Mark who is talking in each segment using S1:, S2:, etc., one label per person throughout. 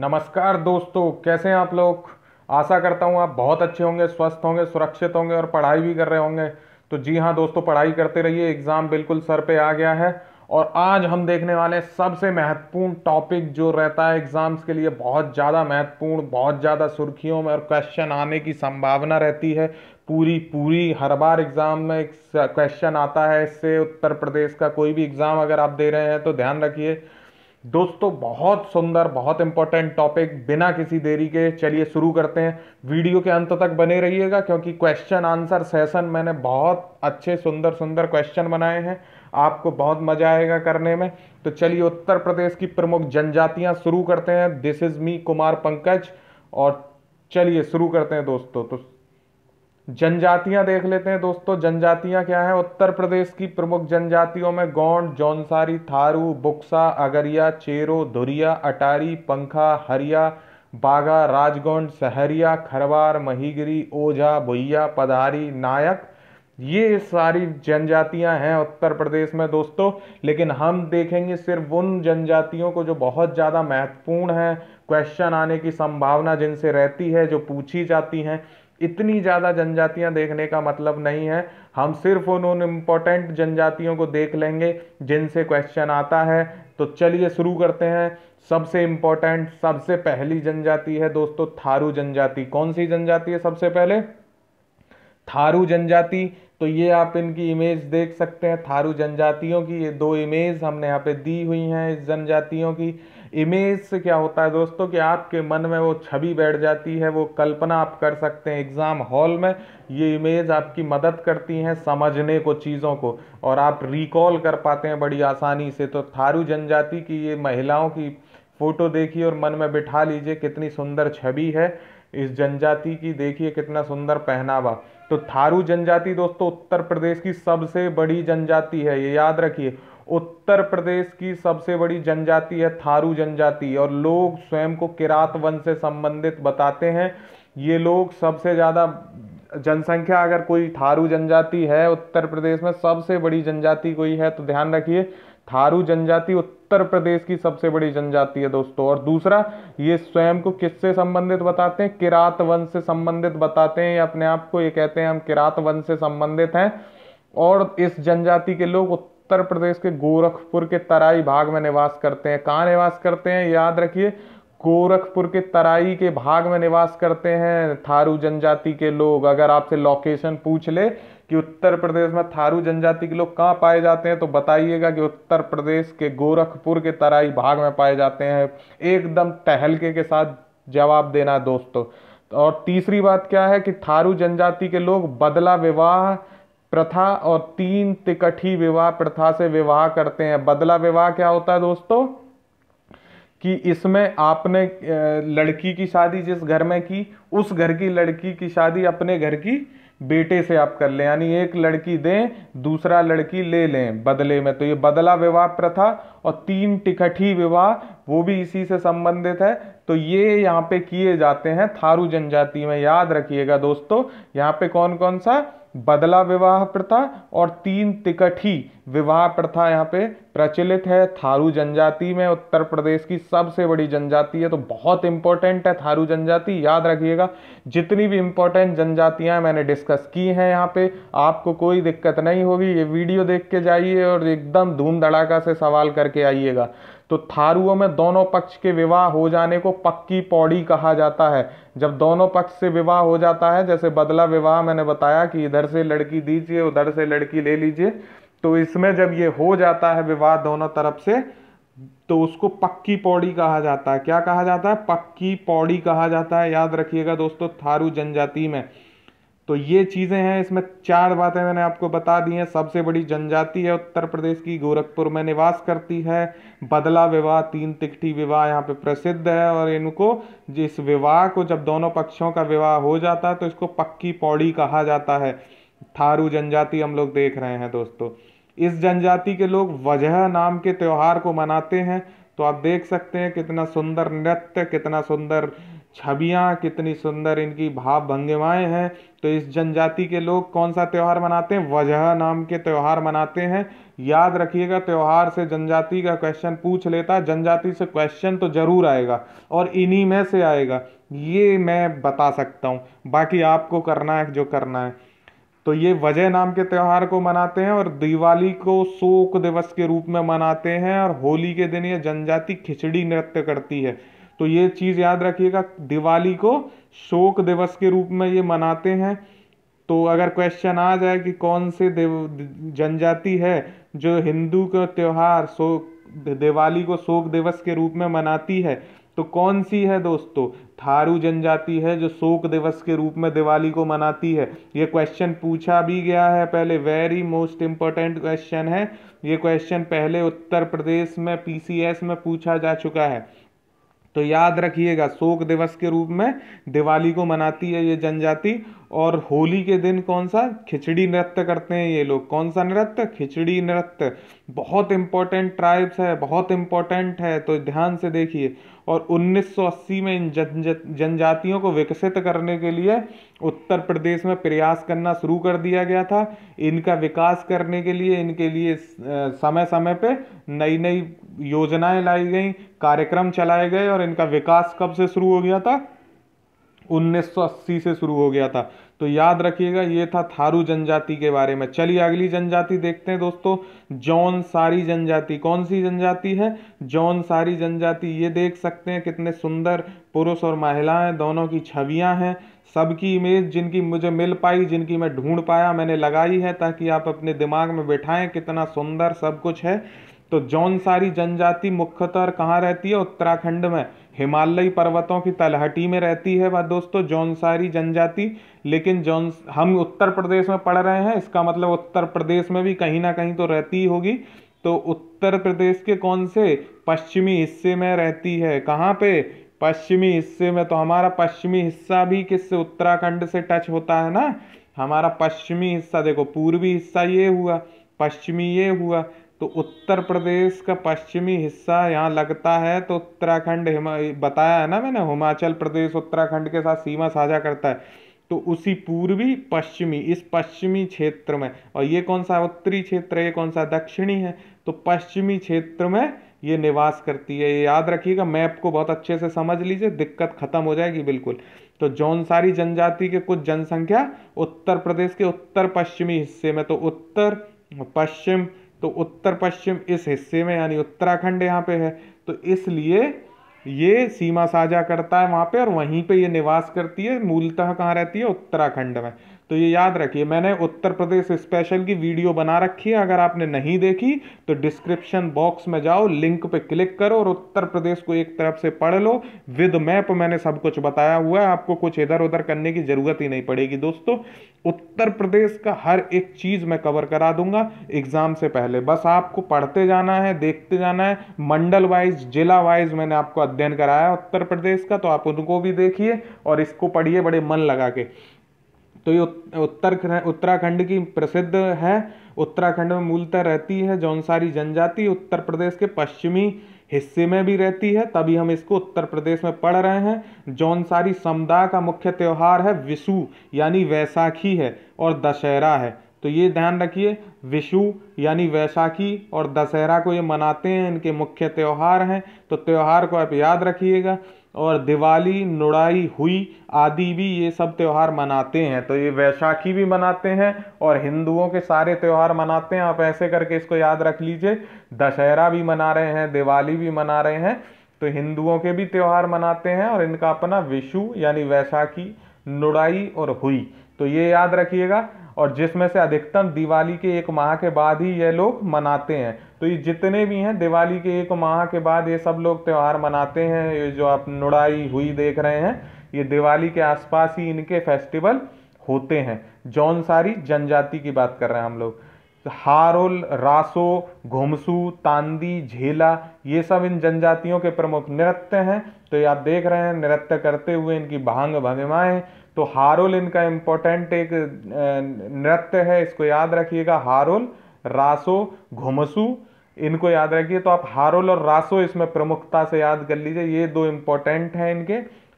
S1: नमस्कार दोस्तों कैसे हैं आप लोग आशा करता हूँ आप बहुत अच्छे होंगे स्वस्थ होंगे सुरक्षित होंगे और पढ़ाई भी कर रहे होंगे तो जी हाँ दोस्तों पढ़ाई करते रहिए एग्ज़ाम बिल्कुल सर पे आ गया है और आज हम देखने वाले हैं सबसे महत्वपूर्ण टॉपिक जो रहता है एग्ज़ाम्स के लिए बहुत ज़्यादा महत्वपूर्ण बहुत ज़्यादा सुर्खियों में और क्वेश्चन आने की संभावना रहती है पूरी पूरी हर बार एग्ज़ाम में एक क्वेश्चन आता है इससे उत्तर प्रदेश का कोई भी एग्ज़ाम अगर आप दे रहे हैं तो ध्यान रखिए दोस्तों बहुत सुंदर बहुत इंपॉर्टेंट टॉपिक बिना किसी देरी के चलिए शुरू करते हैं वीडियो के अंत तक बने रहिएगा क्योंकि क्वेश्चन आंसर सेशन मैंने बहुत अच्छे सुंदर सुंदर क्वेश्चन बनाए हैं आपको बहुत मजा आएगा करने में तो चलिए उत्तर प्रदेश की प्रमुख जनजातियां शुरू करते हैं this is me Kumar Pankaj और चलिए शुरू करते हैं दोस्तों तो जनजातियां देख लेते हैं दोस्तों जनजातियां क्या है उत्तर प्रदेश की प्रमुख जनजातियों में गौंड जौनसारी थारू बुक्सा अगरिया चेरो धुरिया अटारी पंखा हरिया बागा राजगौंड सहरिया खरवार महीगिरी ओझा भुया पधारी नायक ये सारी जनजातियां हैं उत्तर प्रदेश में दोस्तों लेकिन हम देखेंगे सिर्फ उन जनजातियों को जो बहुत ज़्यादा महत्वपूर्ण हैं क्वेश्चन आने की संभावना जिनसे रहती है जो पूछी जाती हैं इतनी ज़्यादा जनजातियां देखने का मतलब नहीं है हम सिर्फ उन उन इम्पोर्टेंट जनजातियों को देख लेंगे जिनसे क्वेश्चन आता है तो चलिए शुरू करते हैं सबसे इम्पोर्टेंट सबसे पहली जनजाति है दोस्तों थारू जनजाति कौन सी जनजाति है सबसे पहले थारू जनजाति तो ये आप इनकी इमेज देख सकते हैं थारू जनजातियों की ये दो इमेज हमने यहाँ पे दी हुई हैं इस जनजातियों की इमेज से क्या होता है दोस्तों कि आपके मन में वो छवि बैठ जाती है वो कल्पना आप कर सकते हैं एग्ज़ाम हॉल में ये इमेज आपकी मदद करती हैं समझने को चीज़ों को और आप रिकॉल कर पाते हैं बड़ी आसानी से तो थारू जनजाति की ये महिलाओं की फ़ोटो देखिए और मन में बिठा लीजिए कितनी सुंदर छवि है इस जनजाति की देखिए कितना सुंदर पहनावा तो थारू जनजाति दोस्तों उत्तर प्रदेश की सबसे बड़ी जनजाति है ये याद रखिए उत्तर प्रदेश की सबसे बड़ी जनजाति है थारू जनजाति और लोग स्वयं को किरात वंश से संबंधित बताते हैं ये लोग सबसे ज़्यादा जनसंख्या अगर कोई थारू जनजाति है उत्तर प्रदेश में सबसे बड़ी जनजाति कोई है तो ध्यान रखिए थारू जनजाति उत्तर प्रदेश की सबसे बड़ी जनजाति है दोस्तों और दूसरा ये स्वयं को किससे संबंधित बताते हैं किरात वंश से संबंधित बताते हैं अपने आप को ये कहते हैं हम किरात वंश से संबंधित हैं और इस जनजाति के लोग उत्तर प्रदेश के गोरखपुर के तराई भाग में निवास करते हैं कहाँ निवास करते हैं याद रखिए गोरखपुर के तराई के भाग में निवास करते हैं थारू जनजाति के लोग अगर आपसे लोकेशन पूछ ले कि उत्तर प्रदेश में थारू जनजाति के लोग कहाँ पाए जाते हैं तो बताइएगा कि उत्तर प्रदेश के गोरखपुर के तराई भाग में पाए जाते हैं एकदम टहलके के साथ जवाब देना दोस्तों और तीसरी बात क्या है कि थारू जनजाति के लोग बदला विवाह प्रथा और तीन तिकटी विवाह प्रथा से विवाह करते हैं बदला विवाह क्या होता है दोस्तों कि इसमें आपने लड़की की शादी जिस घर में की उस घर की लड़की की शादी अपने घर की बेटे से आप कर लें यानी एक लड़की दें दूसरा लड़की ले लें बदले में तो ये बदला विवाह प्रथा और तीन टिकटी विवाह वो भी इसी से संबंधित है तो ये यहाँ पे किए जाते हैं थारू जनजाति में याद रखिएगा दोस्तों यहाँ पे कौन कौन सा बदला विवाह प्रथा और तीन तिकटी विवाह प्रथा यहाँ पे प्रचलित है थारू जनजाति में उत्तर प्रदेश की सबसे बड़ी जनजाति है तो बहुत इंपॉर्टेंट है थारू जनजाति याद रखिएगा जितनी भी इंपॉर्टेंट जनजातियाँ मैंने डिस्कस की हैं यहाँ पे आपको कोई दिक्कत नहीं होगी ये वीडियो देख के जाइए और एकदम धूम धड़ाका से सवाल करके आइएगा तो थारुओं में दोनों पक्ष के विवाह हो जाने को पक्की पौड़ी कहा जाता है जब दोनों पक्ष से विवाह हो जाता है जैसे बदला विवाह मैंने बताया कि इधर से लड़की दीजिए उधर से लड़की ले लीजिए तो इसमें जब ये हो जाता है विवाह दोनों तरफ से तो उसको पक्की पौड़ी कहा जाता है क्या कहा जाता है पक्की पौड़ी कहा जाता है याद रखिएगा दोस्तों थारू जनजाति में तो ये चीज़ें हैं इसमें चार बातें मैंने आपको बता दी हैं सबसे बड़ी जनजाति है उत्तर प्रदेश की गोरखपुर में निवास करती है बदला विवाह तीन तिकटी विवाह यहाँ पे प्रसिद्ध है और इनको जिस विवाह को जब दोनों पक्षों का विवाह हो जाता है तो इसको पक्की पौड़ी कहा जाता है थारू जनजाति हम लोग देख रहे हैं दोस्तों इस जनजाति के लोग वजह नाम के त्यौहार को मनाते हैं तो आप देख सकते हैं कितना सुंदर नृत्य कितना सुंदर छवियाँ कितनी सुंदर इनकी भाव भंगिमाएँ हैं तो इस जनजाति के लोग कौन सा त्यौहार मनाते हैं वजह नाम के त्यौहार मनाते हैं याद रखिएगा त्यौहार से जनजाति का क्वेश्चन पूछ लेता है जनजाति से क्वेश्चन तो ज़रूर आएगा और इन्हीं में से आएगा ये मैं बता सकता हूँ बाकी आपको करना है जो करना है तो ये वजह नाम के त्यौहार को मनाते हैं और दिवाली को शोक दिवस के रूप में मनाते हैं और होली के दिन ये जनजाति खिचड़ी नृत्य करती है तो ये चीज़ याद रखिएगा दिवाली को शोक दिवस के रूप में ये मनाते हैं तो अगर क्वेश्चन आ जाए कि कौन से देव जनजाति है जो हिंदू का त्यौहार शोक दिवाली को शोक दिवस के रूप में मनाती है तो कौन सी है दोस्तों थारू जनजाति है जो शोक दिवस के रूप में दिवाली को मनाती है ये क्वेश्चन पूछा भी गया है पहले वेरी मोस्ट इंपॉर्टेंट क्वेश्चन है ये क्वेश्चन पहले उत्तर प्रदेश में पीसीएस में पूछा जा चुका है तो याद रखिएगा शोक दिवस के रूप में दिवाली को मनाती है ये जनजाति और होली के दिन कौन सा खिचड़ी नृत्य करते हैं ये लोग कौन सा नृत्य खिचड़ी नृत्य बहुत इंपॉर्टेंट ट्राइब्स है बहुत इंपॉर्टेंट है तो ध्यान से देखिए और 1980 में इन जनजातियों को विकसित करने के लिए उत्तर प्रदेश में प्रयास करना शुरू कर दिया गया था इनका विकास करने के लिए इनके लिए समय समय पे नई नई योजनाएं लाई गई कार्यक्रम चलाए गए और इनका विकास कब से शुरू हो गया था 1980 से शुरू हो गया था तो याद रखिएगा ये था थारू जनजाति के बारे में चलिए अगली जनजाति देखते हैं दोस्तों जौन सारी जनजाति कौन सी जनजाति है जौन सारी जनजाति ये देख सकते हैं कितने सुंदर पुरुष और महिलाएं दोनों की छवियां हैं सबकी इमेज जिनकी मुझे मिल पाई जिनकी मैं ढूंढ पाया मैंने लगाई है ताकि आप अपने दिमाग में बैठाएं कितना सुंदर सब कुछ है तो जौन सारी जनजाति मुख्यतः कहाँ रहती है उत्तराखंड में हिमालयी पर्वतों की तलहटी में रहती है वह दोस्तों जौनसारी जनजाति लेकिन जौन हम उत्तर प्रदेश में पढ़ रहे हैं इसका मतलब उत्तर प्रदेश में भी कहीं ना कहीं तो रहती होगी तो उत्तर प्रदेश के कौन से पश्चिमी हिस्से में रहती है कहाँ पे पश्चिमी हिस्से में तो हमारा पश्चिमी हिस्सा भी किससे उत्तराखंड से टच होता है ना हमारा पश्चिमी हिस्सा देखो पूर्वी हिस्सा ये हुआ पश्चिमी ये हुआ तो उत्तर प्रदेश का पश्चिमी हिस्सा यहाँ लगता है तो उत्तराखंड हिमा बताया है ना मैंने हिमाचल प्रदेश उत्तराखंड के साथ सीमा साझा करता है तो उसी पूर्वी पश्चिमी इस पश्चिमी क्षेत्र में और ये कौन सा उत्तरी क्षेत्र है ये कौन सा दक्षिणी है तो पश्चिमी क्षेत्र में ये निवास करती है ये याद रखिएगा मैप को बहुत अच्छे से समझ लीजिए दिक्कत खत्म हो जाएगी बिल्कुल तो जौनसारी जनजाति के कुछ जनसंख्या उत्तर प्रदेश के उत्तर पश्चिमी हिस्से में तो उत्तर पश्चिम तो उत्तर पश्चिम इस हिस्से में यानी उत्तराखंड यहाँ पे है तो इसलिए ये सीमा साझा करता है वहाँ पे और वहीं पे ये निवास करती है मूलतः कहाँ रहती है उत्तराखंड में तो ये याद रखिए मैंने उत्तर प्रदेश स्पेशल की वीडियो बना रखी है अगर आपने नहीं देखी तो डिस्क्रिप्शन बॉक्स में जाओ लिंक पे क्लिक करो और उत्तर प्रदेश को एक तरफ से पढ़ लो विद मैप मैंने सब कुछ बताया हुआ है आपको कुछ इधर उधर करने की ज़रूरत ही नहीं पड़ेगी दोस्तों उत्तर प्रदेश का हर एक चीज़ मैं कवर करा दूंगा एग्ज़ाम से पहले बस आपको पढ़ते जाना है देखते जाना है मंडल वाइज जिला वाइज मैंने आपको अध्ययन कराया उत्तर प्रदेश का तो आप उनको भी देखिए और इसको पढ़िए बड़े मन लगा के तो ये उत्तर उत्तराखंड की प्रसिद्ध है उत्तराखंड में मूलतः रहती है जौनसारी जनजाति उत्तर प्रदेश के पश्चिमी हिस्से में भी रहती है तभी हम इसको उत्तर प्रदेश में पढ़ रहे हैं जौनसारी समुदाय का मुख्य त्यौहार है विशु यानी वैसाखी है और दशहरा है तो ये ध्यान रखिए विशु यानी वैसाखी और दशहरा को ये मनाते हैं इनके मुख्य त्यौहार हैं तो त्यौहार को आप याद रखिएगा और दिवाली नुड़ाई हुई आदि भी ये सब त्यौहार मनाते हैं तो ये वैशाखी भी मनाते हैं और हिंदुओं के सारे त्यौहार मनाते हैं आप ऐसे करके इसको याद रख लीजिए दशहरा भी मना रहे हैं दिवाली भी मना रहे हैं तो हिंदुओं के भी त्यौहार मनाते हैं और इनका अपना विशु यानी वैशाखी नुड़ाई और हुई तो ये याद रखिएगा और जिसमें से अधिकतम दिवाली के एक माह के बाद ही ये लोग मनाते हैं तो ये जितने भी हैं दिवाली के एक माह के बाद ये सब लोग त्यौहार मनाते हैं ये जो आप नुड़ाई हुई देख रहे हैं ये दिवाली के आसपास ही इनके फेस्टिवल होते हैं जौन सारी जनजाति की बात कर रहे हैं हम लोग हारोल रासो घुमसू तांदी झेला ये सब इन जनजातियों के प्रमुख नृत्य हैं तो ये आप देख रहे हैं नृत्य करते हुए इनकी भांग भंगिमाएँ तो हारोल इनका इम्पोर्टेंट एक नृत्य है इसको याद रखिएगा हारोल रासो घुमसू इनको याद रखिए तो आप हारोल और रासो इसमें प्रमुखता से याद कर लीजिए ये दो इंपॉर्टेंट हैं इनके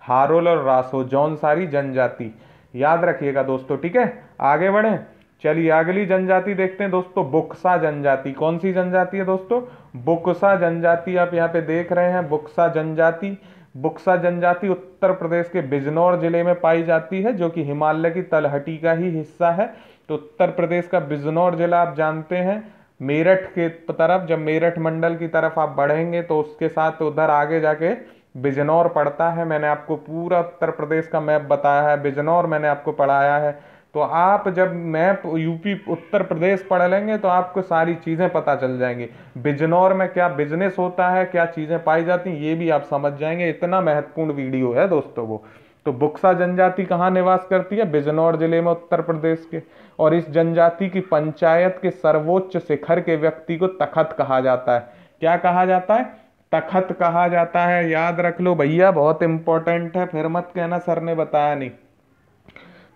S1: हारोल और रासो जौन सारी जनजाति याद रखिएगा दोस्तों ठीक है आगे बढ़े चलिए अगली जनजाति देखते हैं दोस्तों बुक्सा जनजाति कौन सी जनजाति है दोस्तों बुक्सा जनजाति आप यहाँ पे देख रहे हैं बुक्सा जनजाति बुक्सा जनजाति उत्तर प्रदेश के बिजनौर जिले में पाई जाती है जो कि हिमालय की तलहटी का ही हिस्सा है तो उत्तर प्रदेश का बिजनौर जिला आप जानते हैं मेरठ के तरफ जब मेरठ मंडल की तरफ आप बढ़ेंगे तो उसके साथ तो उधर आगे जाके बिजनौर पड़ता है मैंने आपको पूरा उत्तर प्रदेश का मैप बताया है बिजनौर मैंने आपको पढ़ाया है तो आप जब मैप यूपी उत्तर प्रदेश पढ़ लेंगे तो आपको सारी चीज़ें पता चल जाएंगी बिजनौर में क्या बिजनेस होता है क्या चीज़ें पाई जाती हैं ये भी आप समझ जाएंगे इतना महत्वपूर्ण वीडियो है दोस्तों वो तो बुक्सा जनजाति कहाँ निवास करती है बिजनौर जिले में उत्तर प्रदेश के और इस जनजाति की पंचायत के सर्वोच्च शिखर के व्यक्ति को तखत कहा जाता है क्या कहा जाता है तखत कहा जाता है याद रख लो भैया बहुत इंपॉर्टेंट है फिर मत कहना सर ने बताया नहीं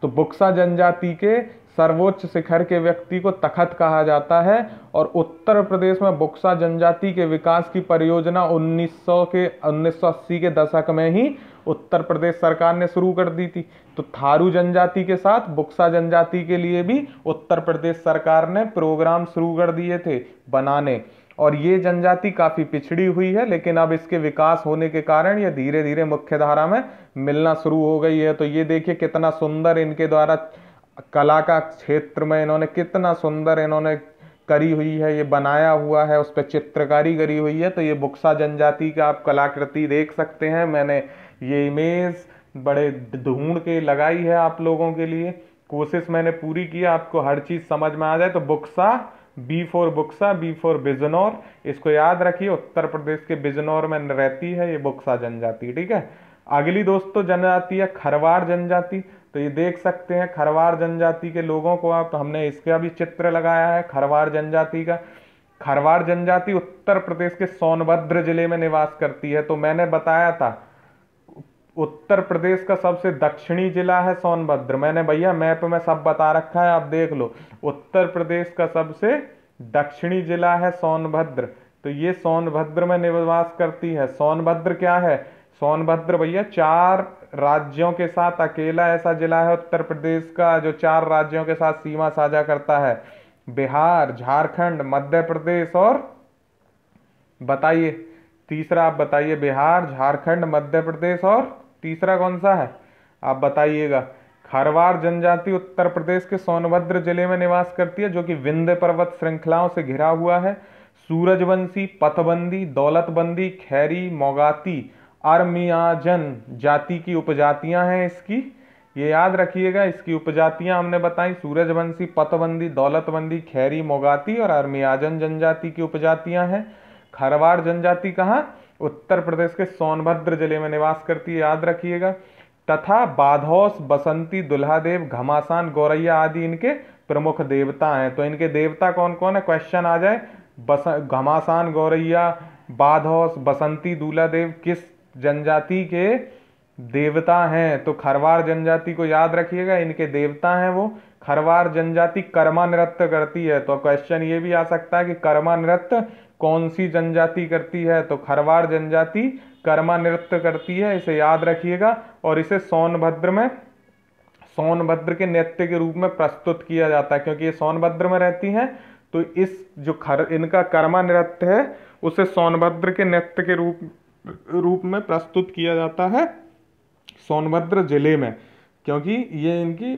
S1: तो बुक्सा जनजाति के सर्वोच्च शिखर के व्यक्ति को तखत कहा जाता है और उत्तर प्रदेश में बुक्सा जनजाति के विकास की परियोजना 1900 के 1980 के दशक में ही उत्तर प्रदेश सरकार ने शुरू कर दी थी तो थारू जनजाति के साथ बुक्सा जनजाति के लिए भी उत्तर प्रदेश सरकार ने प्रोग्राम शुरू कर दिए थे बनाने और ये जनजाति काफ़ी पिछड़ी हुई है लेकिन अब इसके विकास होने के कारण ये धीरे धीरे मुख्य धारा में मिलना शुरू हो गई है तो ये देखिए कितना सुंदर इनके द्वारा कला का क्षेत्र में इन्होंने कितना सुंदर इन्होंने करी हुई है ये बनाया हुआ है उस पर चित्रकारी करी हुई है तो ये बुक्सा जनजाति का आप कलाकृति देख सकते हैं मैंने ये इमेज बड़े ढूंढ के लगाई है आप लोगों के लिए कोशिश मैंने पूरी की आपको हर चीज़ समझ में आ जाए तो Buksa B four Buksa B four Bijnor इसको याद रखिए उत्तर प्रदेश के बिजनौर में रहती है ये बुक्सा जनजाति ठीक है अगली दोस्तों तो जनजाति है खरवार जनजाति तो ये देख सकते हैं खरवार जनजाति के लोगों को आप हमने इसका भी चित्र लगाया है खरवार जनजाति का खरवार जनजाति उत्तर प्रदेश के सोनभद्र जिले में निवास करती है तो मैंने बताया था उत्तर प्रदेश का सबसे दक्षिणी जिला है सोनभद्र मैंने भैया मैप में सब बता रखा है आप देख लो उत्तर प्रदेश का सबसे दक्षिणी जिला है सोनभद्र तो ये सोनभद्र में निवास करती है सोनभद्र क्या है सोनभद्र भैया चार राज्यों के साथ अकेला ऐसा जिला है उत्तर प्रदेश का जो चार राज्यों के साथ सीमा साझा करता है बिहार झारखंड मध्य प्रदेश और बताइए तीसरा आप बताइए बिहार झारखंड मध्य प्रदेश और तीसरा कौन सा है आप बताइएगा खरवार जनजाति उत्तर प्रदेश के सोनभद्र जिले में निवास करती है जो कि विंध्य पर्वत श्रृंखलाओं से घिरा हुआ है सूरजवंशी पथबंदी दौलतबंदी खैरी मोगाती अरमियाजन जाति की उपजातियां हैं इसकी ये याद रखिएगा इसकी उपजातियां हमने बताई सूरजवंशी पथबंदी दौलतबंदी खैरी मोगाती और अरमियाजन जनजाति की उपजातियां हैं खरवार जनजाति कहाँ उत्तर प्रदेश के सोनभद्र जिले में निवास करती है याद रखिएगा तथा बाधौस बसंती दुल्हादेव घमासान गौरैया आदि इनके प्रमुख देवता हैं तो इनके देवता कौन कौन है क्वेश्चन आ जाए बस घमासान गौरैया बाधौस बसंती देव किस जनजाति के देवता हैं तो खरवार जनजाति को याद रखिएगा इनके देवता हैं वो खरवार जनजाति कर्मा नृत्य करती है तो क्वेश्चन ये भी आ सकता है कि कर्मा नृत्य कौन सी जनजाति करती है तो खरवार जनजाति कर्मा नृत्य करती है इसे याद रखिएगा और इसे सोनभद्र में सोनभद्र के नृत्य के रूप में प्रस्तुत किया जाता है क्योंकि ये सोनभद्र में रहती हैं तो इस जो खर इनका कर्मा नृत्य है उसे सोनभद्र के नृत्य के रूप रूप में प्रस्तुत किया जाता है सोनभद्र जिले में क्योंकि ये इनकी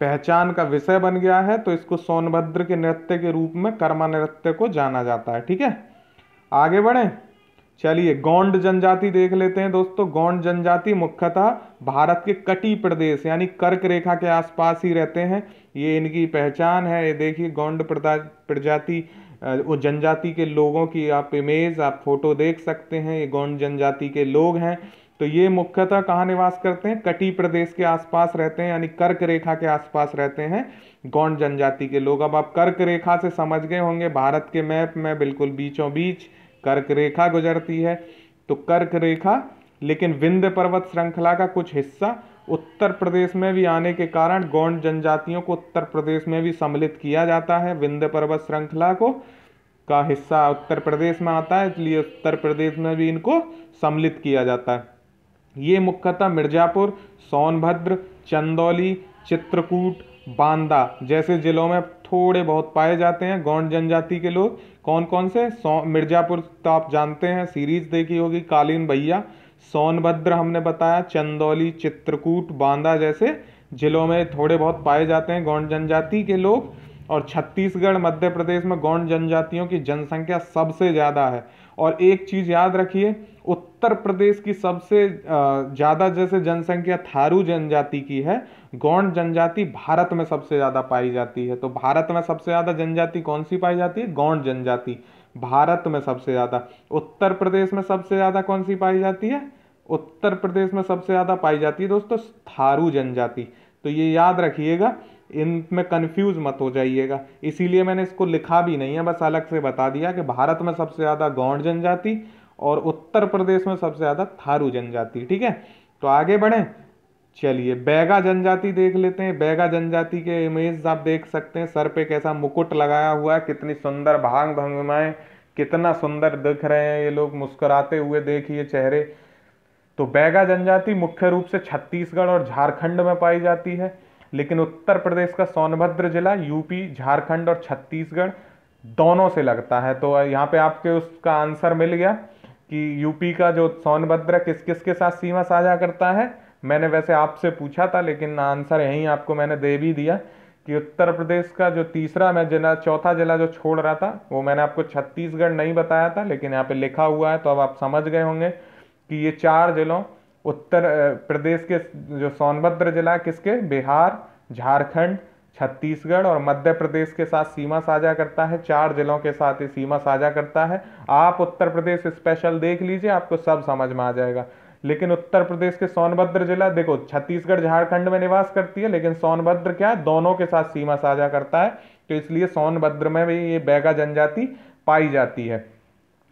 S1: पहचान का विषय बन गया है तो इसको सोनभद्र के नृत्य के रूप में कर्मा नृत्य को जाना जाता है ठीक है आगे बढ़े चलिए गौंड जनजाति देख लेते हैं दोस्तों गौंड जनजाति मुख्यतः भारत के कटी प्रदेश यानी कर्क रेखा के आसपास ही रहते हैं ये इनकी पहचान है ये देखिए गौंड प्रजाति जनजाति के लोगों की आप इमेज आप फोटो देख सकते हैं ये गौंड जनजाति के लोग हैं तो ये मुख्यतः कहाँ निवास करते हैं कटी प्रदेश के आसपास रहते हैं यानी कर्क रेखा के आसपास रहते हैं गौंड जनजाति के लोग अब आप कर्क रेखा से समझ गए होंगे भारत के मैप में बिल्कुल बीचों बीच कर्क रेखा गुजरती है तो कर्क रेखा लेकिन विंध्य पर्वत श्रृंखला का कुछ हिस्सा उत्तर प्रदेश में भी आने के कारण गौंड जनजातियों को उत्तर प्रदेश में भी सम्मिलित किया जाता है विंध्य पर्वत श्रृंखला को का हिस्सा उत्तर प्रदेश में आता है इसलिए उत्तर प्रदेश में भी इनको सम्मिलित किया जाता है ये मुख्यतः मिर्ज़ापुर सोनभद्र चंदौली चित्रकूट बांदा जैसे ज़िलों में थोड़े बहुत पाए जाते हैं गौंड जनजाति के लोग कौन कौन से सौ मिर्ज़ापुर तो आप जानते हैं सीरीज़ देखी होगी कालीन भैया सोनभद्र हमने बताया चंदौली चित्रकूट बांदा जैसे ज़िलों में थोड़े बहुत पाए जाते हैं गौंड जनजाति के लोग और छत्तीसगढ़ मध्य प्रदेश में गौंड जनजातियों की जनसंख्या सबसे ज़्यादा है और एक चीज़ याद रखिए उत्तर प्रदेश की सबसे ज़्यादा जैसे जनसंख्या थारू जनजाति की है गौंड जनजाति भारत में सबसे ज़्यादा पाई जाती है तो भारत में सबसे ज़्यादा जनजाति कौन सी पाई जाती है गौंड जनजाति भारत में सबसे ज़्यादा उत्तर प्रदेश में सबसे ज़्यादा कौन सी पाई जाती है उत्तर प्रदेश में सबसे ज़्यादा पाई जाती है दोस्तों थारू जनजाति तो ये याद रखिएगा इन में कन्फ्यूज मत हो जाइएगा इसीलिए मैंने इसको लिखा भी नहीं है बस अलग से बता दिया कि भारत में सबसे ज़्यादा गौंड जनजाति और उत्तर प्रदेश में सबसे ज़्यादा थारू जनजाति ठीक है तो आगे बढ़ें चलिए बैगा जनजाति देख लेते हैं बैगा जनजाति के इमेज आप देख सकते हैं सर पे कैसा मुकुट लगाया हुआ है कितनी सुंदर भांग भंगमाएँ कितना सुंदर दिख रहे हैं ये लोग मुस्कुराते हुए देखिए चेहरे तो बैगा जनजाति मुख्य रूप से छत्तीसगढ़ और झारखंड में पाई जाती है लेकिन उत्तर प्रदेश का सोनभद्र जिला यूपी झारखंड और छत्तीसगढ़ दोनों से लगता है तो यहाँ पे आपके उसका आंसर मिल गया कि यूपी का जो सोनभद्र किस किस के साथ सीमा साझा करता है मैंने वैसे आपसे पूछा था लेकिन आंसर यहीं आपको मैंने दे भी दिया कि उत्तर प्रदेश का जो तीसरा मैं जिला चौथा जिला जो छोड़ रहा था वो मैंने आपको छत्तीसगढ़ नहीं बताया था लेकिन यहाँ पे लिखा हुआ है तो अब आप समझ गए होंगे कि ये चार जिलों उत्तर प्रदेश के जो सोनभद्र जिला किसके बिहार झारखंड छत्तीसगढ़ और मध्य प्रदेश के साथ सीमा साझा करता है चार जिलों के साथ ये सीमा साझा करता है आप उत्तर प्रदेश स्पेशल देख लीजिए आपको सब समझ में आ जाएगा लेकिन उत्तर प्रदेश के सोनभद्र जिला देखो छत्तीसगढ़ झारखंड में निवास करती है लेकिन सोनभद्र क्या है दोनों के साथ सीमा साझा करता है तो इसलिए सोनभद्र में भी ये बैगा जनजाति पाई जाती है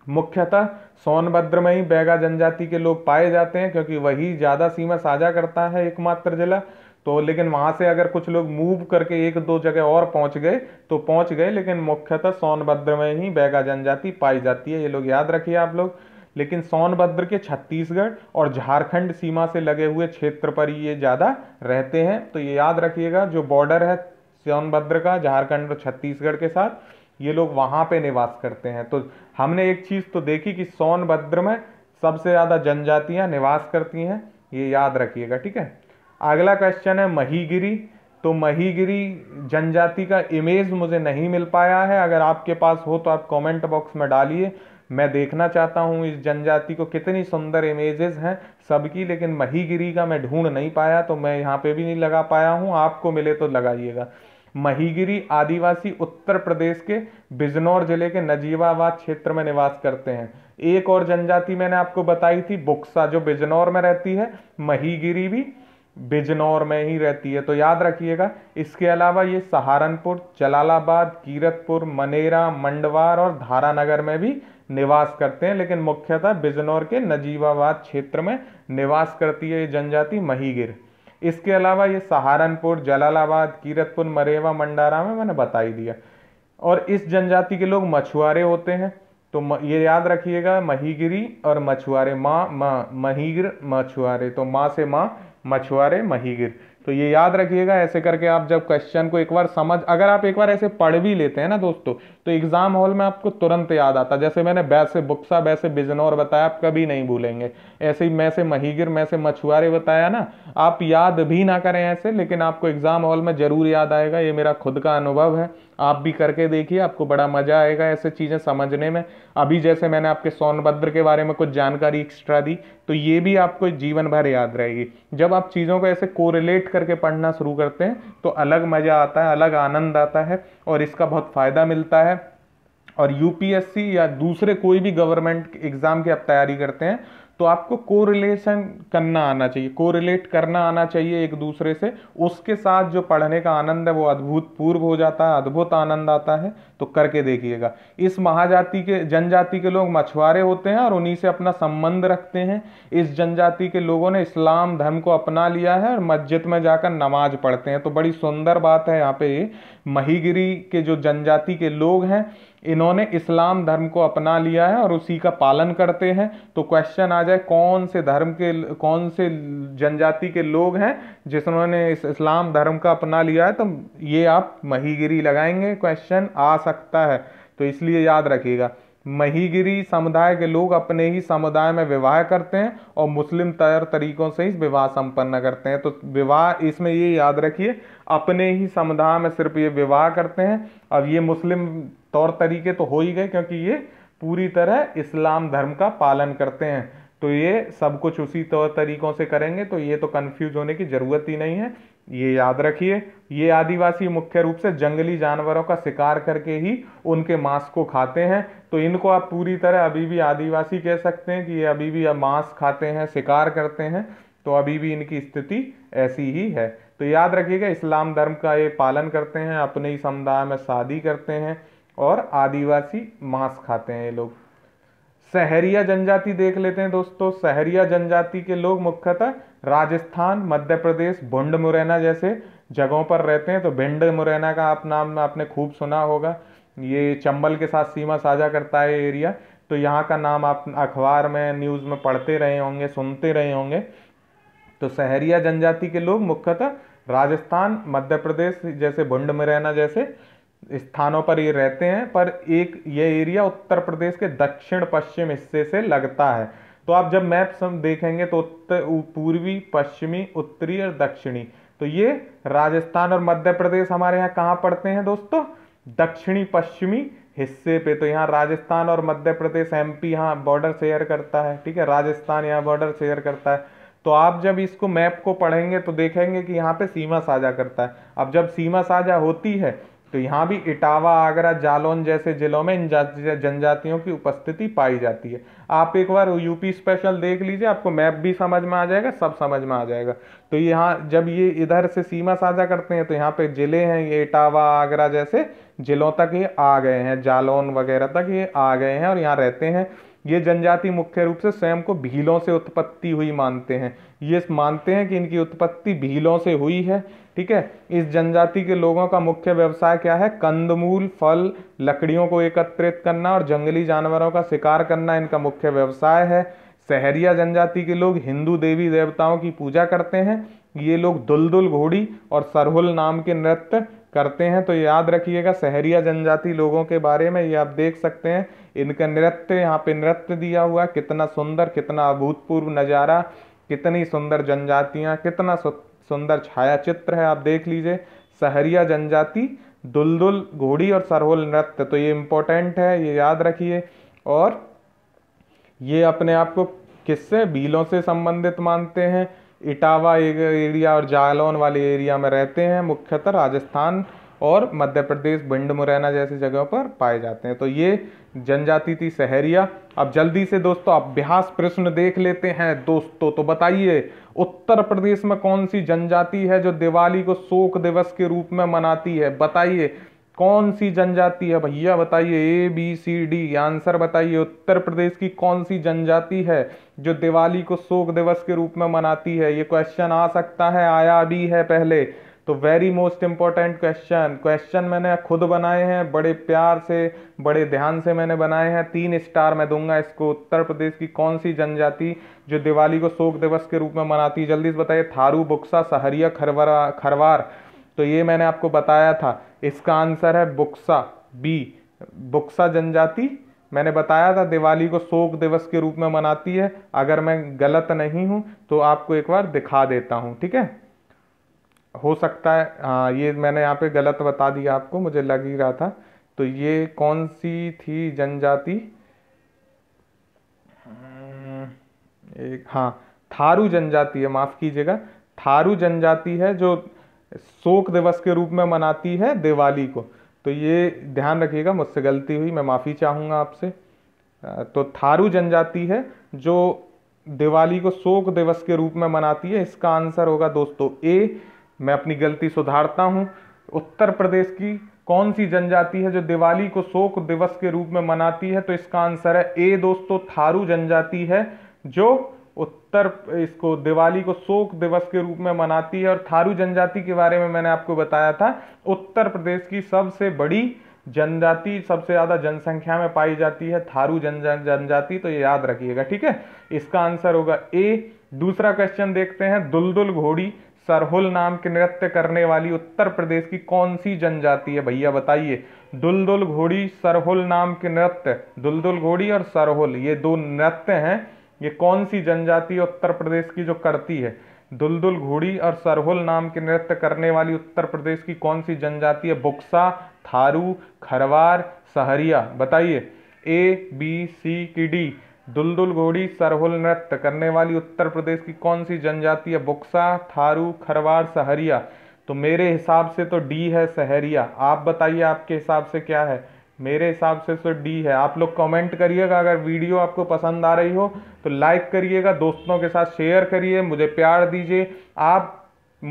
S1: मुख्यतः सोनभद्र में ही बैगा जनजाति के लोग पाए जाते हैं क्योंकि वही ज़्यादा सीमा साझा करता है एकमात्र ज़िला तो लेकिन वहाँ से अगर कुछ लोग मूव करके एक दो जगह और पहुँच गए तो पहुँच गए लेकिन मुख्यतः सोनभद्र में ही बैगा जनजाति पाई जाती है ये लोग याद रखिए आप लोग लेकिन सोनभद्र के छत्तीसगढ़ और झारखंड सीमा से लगे हुए क्षेत्र पर ये ज़्यादा रहते हैं तो ये याद रखिएगा जो बॉर्डर है सोनभद्र का झारखंड और छत्तीसगढ़ के साथ ये लोग वहाँ पे निवास करते हैं तो हमने एक चीज़ तो देखी कि सोनभद्र में सबसे ज़्यादा जनजातियाँ निवास करती हैं ये याद रखिएगा ठीक है अगला क्वेश्चन है महीगिरी तो महीगिरी जनजाति का इमेज मुझे नहीं मिल पाया है अगर आपके पास हो तो आप कमेंट बॉक्स में डालिए मैं देखना चाहता हूँ इस जनजाति को कितनी सुंदर इमेजेस हैं सबकी लेकिन महीगिरी का मैं ढूंढ नहीं पाया तो मैं यहाँ पे भी नहीं लगा पाया हूँ आपको मिले तो लगाइएगा महीगिरी आदिवासी उत्तर प्रदेश के बिजनौर जिले के नजीबाबाद क्षेत्र में निवास करते हैं एक और जनजाति मैंने आपको बताई थी बुक्सा जो बिजनौर में रहती है महीगिरी भी बिजनौर में ही रहती है तो याद रखिएगा इसके अलावा ये सहारनपुर जलालाबाद कीरतपुर मनेरा मंडवार और धारानगर में भी निवास करते हैं लेकिन मुख्यतः बिजनौर के नजीबाबाद क्षेत्र में निवास करती है ये जनजाति महीगिर इसके अलावा ये सहारनपुर जलालाबाद कीरतपुर मरेवा मंडारा में मैंने बता ही दिया और इस जनजाति के लोग मछुआरे होते हैं तो ये याद रखिएगा महीगिरी और मछुआरे माँ माँ महीगिर मछुआरे तो माँ से माँ मछुआरे महीगिर तो ये याद रखिएगा ऐसे करके आप जब क्वेश्चन को एक बार समझ अगर आप एक बार ऐसे पढ़ भी लेते हैं ना दोस्तों तो एग्ज़ाम हॉल में आपको तुरंत याद आता जैसे मैंने वैसे बुक्सा वैसे बिजनौर बताया आप कभी नहीं भूलेंगे ऐसे ही मैं से महीगिर मैं से मछुआरे बताया ना आप याद भी ना करें ऐसे लेकिन आपको एग्ज़ाम हॉल में ज़रूर याद आएगा ये मेरा खुद का अनुभव है आप भी करके देखिए आपको बड़ा मज़ा आएगा ऐसे चीज़ें समझने में अभी जैसे मैंने आपके सोनभद्र के बारे में कुछ जानकारी एक्स्ट्रा दी तो ये भी आपको जीवन भर याद रहेगी जब आप चीज़ों को ऐसे कोरिलेट करके पढ़ना शुरू करते हैं तो अलग मज़ा आता है अलग आनंद आता है और इसका बहुत फ़ायदा मिलता है और यूपीएससी या दूसरे कोई भी गवर्नमेंट एग्ज़ाम की आप तैयारी करते हैं तो आपको कोरिलेशन करना आना चाहिए कोरिलेट करना आना चाहिए एक दूसरे से उसके साथ जो पढ़ने का आनंद है वो पूर्व हो जाता है अद्भुत आनंद आता है तो करके देखिएगा इस महाजाति के जनजाति के लोग मछुआरे होते हैं और उन्हीं से अपना संबंध रखते हैं इस जनजाति के लोगों ने इस्लाम धर्म को अपना लिया है और मस्जिद में जाकर नमाज पढ़ते हैं तो बड़ी सुंदर बात है यहाँ पे महीगिरी के जो जनजाति के लोग हैं इन्होंने इस्लाम धर्म को अपना लिया है और उसी का पालन करते हैं तो क्वेश्चन आ जाए कौन से धर्म के कौन से जनजाति के लोग हैं जिसने इस इस्लाम धर्म का अपना लिया है तो ये आप महीगिरी लगाएंगे क्वेश्चन आ सकता है तो इसलिए याद रखिएगा महीगिरी समुदाय के लोग अपने ही समुदाय में विवाह करते हैं और मुस्लिम तर तरीकों से ही विवाह संपन्न करते हैं तो विवाह इसमें ये याद रखिए अपने ही समुदाय में सिर्फ ये विवाह करते हैं अब ये मुस्लिम तौर तरीके तो हो ही गए क्योंकि ये पूरी तरह इस्लाम धर्म का पालन करते हैं तो ये सब कुछ उसी तौर तरीक़ों से करेंगे तो ये तो कन्फ्यूज होने की ज़रूरत ही नहीं है ये याद रखिए ये आदिवासी मुख्य रूप से जंगली जानवरों का शिकार करके ही उनके मांस को खाते हैं तो इनको आप पूरी तरह अभी भी आदिवासी कह सकते हैं कि ये अभी भी मांस खाते हैं शिकार करते हैं तो अभी भी इनकी स्थिति ऐसी ही है तो याद रखिएगा इस्लाम धर्म का ये पालन करते हैं अपने ही समुदाय में शादी करते हैं और आदिवासी मांस खाते हैं ये लोग शहरिया जनजाति देख लेते हैं दोस्तों शहरिया जनजाति के लोग मुख्यतः राजस्थान मध्य प्रदेश भुंड मुरैना जैसे जगहों पर रहते हैं तो भिंड मुरैना का आप नाम आपने खूब सुना होगा ये चंबल के साथ सीमा साझा करता है एरिया तो यहाँ का नाम आप अखबार में न्यूज़ में पढ़ते रहे होंगे सुनते रहे होंगे तो शहरिया जनजाति के लोग मुख्यतः राजस्थान मध्य प्रदेश जैसे भुंड मुरैना जैसे स्थानों पर ये रहते हैं पर एक ये एरिया उत्तर प्रदेश के दक्षिण पश्चिम हिस्से से लगता है तो आप जब मैप हम देखेंगे तो पूर्वी पश्चिमी उत्तरी और दक्षिणी तो ये राजस्थान और मध्य प्रदेश हमारे यहाँ कहाँ पड़ते हैं दोस्तों दक्षिणी पश्चिमी हिस्से पे तो यहाँ राजस्थान और मध्य प्रदेश एमपी यहाँ बॉर्डर शेयर करता है ठीक है राजस्थान यहाँ बॉर्डर शेयर करता है तो आप जब इसको मैप को पढ़ेंगे तो देखेंगे कि यहाँ पे सीमा साझा करता है अब जब सीमा साझा होती है तो यहाँ भी इटावा आगरा जालौन जैसे जिलों में इन जनजातियों की उपस्थिति पाई जाती है आप एक बार यूपी स्पेशल देख लीजिए आपको मैप भी समझ में आ जाएगा सब समझ में आ जाएगा तो यहाँ जब ये इधर से सीमा साझा करते हैं तो यहाँ पे ज़िले हैं ये इटावा आगरा जैसे ज़िलों तक ये आ गए हैं जालौन वगैरह तक ये आ गए हैं और यहाँ रहते हैं ये जनजाति मुख्य रूप से स्वयं को भीलों से उत्पत्ति हुई मानते हैं ये मानते हैं कि इनकी उत्पत्ति भीलों से हुई है ठीक है इस जनजाति के लोगों का मुख्य व्यवसाय क्या है कंदमूल फल लकड़ियों को एकत्रित करना और जंगली जानवरों का शिकार करना इनका मुख्य व्यवसाय है सहरिया जनजाति के लोग हिंदू देवी देवताओं की पूजा करते हैं ये लोग दुलदुल घोड़ी और सरहुल नाम के नृत्य करते हैं तो याद रखिएगा सहरिया जनजाति लोगों के बारे में ये आप देख सकते हैं इनका नृत्य यहाँ पे नृत्य दिया हुआ कितना सुंदर कितना अभूतपूर्व नज़ारा कितनी सुंदर जनजातियाँ कितना सुंदर छाया चित्र है आप देख लीजिए सहरिया जनजाति दुलदुल घोड़ी और सरहोल नृत्य तो ये इम्पोर्टेंट है ये याद रखिए और ये अपने आप को किससे बीलों से संबंधित मानते हैं इटावा एरिया और जालौन वाले एरिया में रहते हैं मुख्यतः राजस्थान और मध्य प्रदेश भिंड मुरैना जैसी जगहों पर पाए जाते हैं तो ये जनजाति थी सहरिया अब जल्दी से दोस्तों अभ्यास प्रश्न देख लेते हैं दोस्तों तो बताइए उत्तर प्रदेश में कौन सी जनजाति है जो दिवाली को शोक दिवस के रूप में मनाती है बताइए कौन सी जनजाति है भैया बताइए A B C D answer बताइए उत्तर प्रदेश की कौन सी जनजाति है जो दिवाली को शोक दिवस के रूप में मनाती है ये क्वेश्चन आ सकता है आया भी है पहले तो very most important question question मैंने खुद बनाए हैं बड़े प्यार से बड़े ध्यान से मैंने बनाए हैं तीन स्टार मैं दूंगा इसको उत्तर प्रदेश की कौन सी जनजाति जो दिवाली को शोक दिवस के रूप में मनाती है जल्दी से बताइए थारू बुक्सा सहरिया खरवरा खरवार तो ये मैंने आपको बताया था इसका आंसर है बुक्सा बी बुक्सा जनजाति मैंने बताया था दिवाली को शोक दिवस के रूप में मनाती है अगर मैं गलत नहीं हूँ तो आपको एक बार दिखा देता हूँ ठीक है हो सकता है हाँ ये मैंने यहाँ पे गलत बता दिया आपको मुझे लग ही रहा था तो ये कौन सी थी जनजाति हम्म, एक हाँ थारू जनजाति है माफ़ कीजिएगा थारू जनजाति है जो शोक दिवस के रूप में मनाती है दिवाली को तो ये ध्यान रखिएगा मुझसे गलती हुई मैं माफ़ी चाहूँगा आपसे तो थारू जनजाति है जो दिवाली को शोक दिवस के रूप में मनाती है इसका आंसर होगा दोस्तों ए मैं अपनी गलती सुधारता हूँ उत्तर प्रदेश की कौन सी जनजाति है जो दिवाली को शोक दिवस के रूप में मनाती है तो इसका आंसर है ए दोस्तों थारू जनजाति है जो उत्तर इसको दिवाली को शोक दिवस के रूप में मनाती है और थारू जनजाति के बारे में मैंने आपको बताया था उत्तर प्रदेश की सबसे बड़ी जनजाति सबसे ज़्यादा जनसंख्या में पाई जाती है थारू जन जनजाति तो ये याद रखिएगा ठीक है इसका आंसर होगा ए दूसरा क्वेश्चन देखते हैं दुलदुल घोड़ी सरहुल नाम के नृत्य करने वाली उत्तर प्रदेश की कौन सी जनजाति है भैया बताइए दुलदुल घोड़ी सरहुल नाम के नृत्य दुलदुल घोड़ी और सरहुल ये दो नृत्य हैं ये कौन सी जनजाति उत्तर प्रदेश की जो करती है दुलदुल घोड़ी और सरहुल नाम के नृत्य करने वाली उत्तर प्रदेश की कौन सी जनजाति है बुक्सा थारू खरवार सहरिया बताइए ए बी सी की डी दुलदुल घोड़ी सरहुल नृत्य करने वाली उत्तर प्रदेश की कौन सी जनजाति है बुक्सा थारू खरवार सहरिया तो मेरे हिसाब से तो डी है सहरिया आप बताइए आपके हिसाब से क्या है मेरे हिसाब से तो डी है आप लोग कमेंट करिएगा अगर वीडियो आपको पसंद आ रही हो तो लाइक करिएगा दोस्तों के साथ शेयर करिए मुझे प्यार दीजिए आप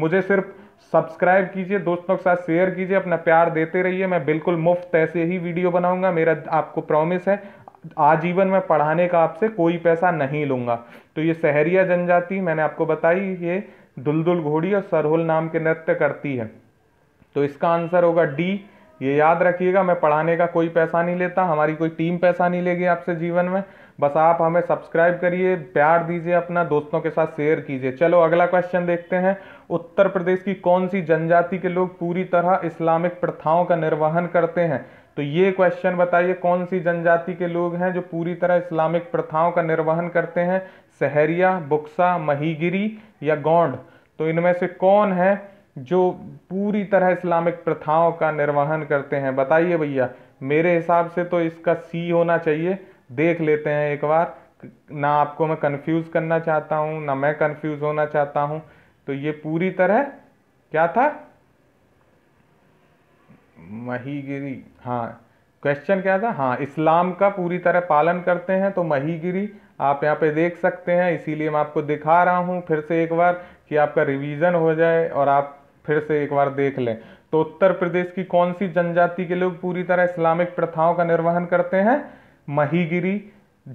S1: मुझे सिर्फ सब्सक्राइब कीजिए दोस्तों के साथ शेयर कीजिए अपना प्यार देते रहिए मैं बिल्कुल मुफ्त ऐसे ही वीडियो बनाऊंगा मेरा आपको प्रॉमिस है आजीवन मैं पढ़ाने का आपसे कोई पैसा नहीं लूंगा तो ये सहरिया जनजाति मैंने आपको बताई ये दुलदुल घोड़ी और सरहुल नाम के नृत्य करती है तो इसका आंसर होगा डी ये याद रखिएगा मैं पढ़ाने का कोई पैसा नहीं लेता हमारी कोई टीम पैसा नहीं लेगी आपसे जीवन में बस आप हमें सब्सक्राइब करिए प्यार दीजिए अपना दोस्तों के साथ शेयर कीजिए चलो अगला क्वेश्चन देखते हैं उत्तर प्रदेश की कौन सी जनजाति के लोग पूरी तरह इस्लामिक प्रथाओं का निर्वहन करते हैं तो ये क्वेश्चन बताइए कौन सी जनजाति के लोग हैं जो पूरी तरह इस्लामिक प्रथाओं का निर्वहन करते हैं सहरिया बुक्सा महीगिरी या गौंड तो इनमें से कौन है जो पूरी तरह इस्लामिक प्रथाओं का निर्वहन करते हैं बताइए भैया मेरे हिसाब से तो इसका सी होना चाहिए देख लेते हैं एक बार ना आपको मैं कंफ्यूज करना चाहता हूँ ना मैं कंफ्यूज होना चाहता हूँ तो ये पूरी तरह क्या था महीगिरी हाँ क्वेश्चन क्या था हाँ इस्लाम का पूरी तरह पालन करते हैं तो महीगिरी आप यहाँ पे देख सकते हैं इसीलिए मैं आपको दिखा रहा हूँ फिर से एक बार कि आपका रिवीजन हो जाए और आप फिर से एक बार देख लें तो उत्तर प्रदेश की कौन सी जनजाति के लोग पूरी तरह इस्लामिक प्रथाओं का निर्वहन करते हैं महीगिरी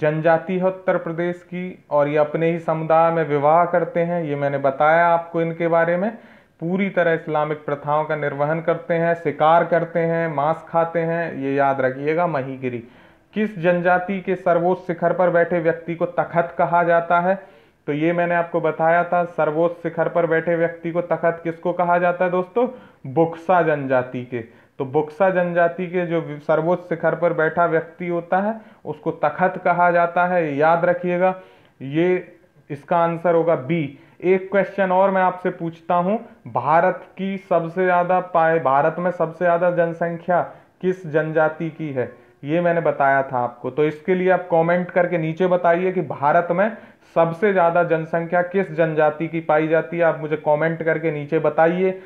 S1: जनजाति है उत्तर प्रदेश की और ये अपने ही समुदाय में विवाह करते हैं ये मैंने बताया आपको इनके बारे में पूरी तरह इस्लामिक प्रथाओं का निर्वहन करते हैं शिकार करते हैं मांस खाते हैं ये याद रखिएगा महीगिरी किस जनजाति के सर्वोच्च शिखर पर बैठे व्यक्ति को तखत कहा जाता है तो ये मैंने आपको बताया था सर्वोच्च शिखर पर बैठे व्यक्ति को तखत किसको कहा जाता है दोस्तों बुक्सा जनजाति के तो बुक्सा जनजाति के जो सर्वोच्च शिखर पर बैठा व्यक्ति होता है उसको तखत कहा जाता है याद रखिएगा ये इसका आंसर होगा बी एक क्वेश्चन और मैं आपसे पूछता हूँ भारत की सबसे ज़्यादा पाए भारत में सबसे ज़्यादा जनसंख्या किस जनजाति की है ये मैंने बताया था आपको तो इसके लिए आप कमेंट करके नीचे बताइए कि भारत में सबसे ज़्यादा जनसंख्या किस जनजाति की पाई जाती है आप मुझे कमेंट करके नीचे बताइए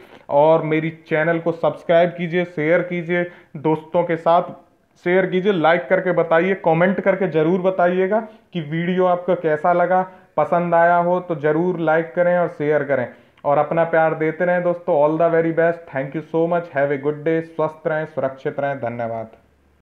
S1: और मेरी चैनल को सब्सक्राइब कीजिए शेयर कीजिए दोस्तों के साथ शेयर कीजिए लाइक करके बताइए कमेंट करके ज़रूर बताइएगा कि वीडियो आपका कैसा लगा पसंद आया हो तो ज़रूर लाइक करें और शेयर करें और अपना प्यार देते रहें दोस्तों all the very best thank you so much have a good day स्वस्थ रहें सुरक्षित रहें धन्यवाद